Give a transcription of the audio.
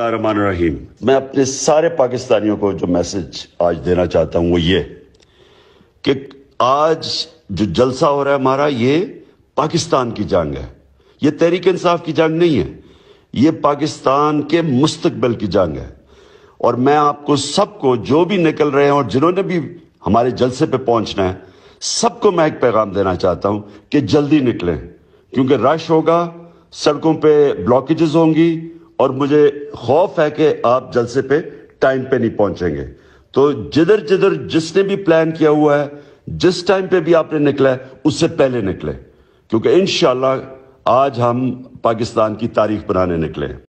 रहीम मैं अपने सारे पाकिस्तानियों को जो मैसेज आज देना चाहता हूं वो ये कि आज जो जलसा हो रहा है हमारा ये पाकिस्तान की जंग है ये तहरीक इंसाफ की जंग नहीं है ये पाकिस्तान के मुस्तकबल की जंग है और मैं आपको सबको जो भी निकल रहे हैं और जिन्होंने भी हमारे जलसे पे पहुंचना है सबको मैं एक पैगाम देना चाहता हूं कि जल्दी निकलें क्योंकि रश होगा सड़कों पे ब्लॉकेजेस होंगी और मुझे खौफ है कि आप जलसे पे टाइम पे नहीं पहुंचेंगे तो जिधर जिधर जिसने भी प्लान किया हुआ है जिस टाइम पे भी आपने निकला है उससे पहले निकले क्योंकि इन आज हम पाकिस्तान की तारीख बनाने निकले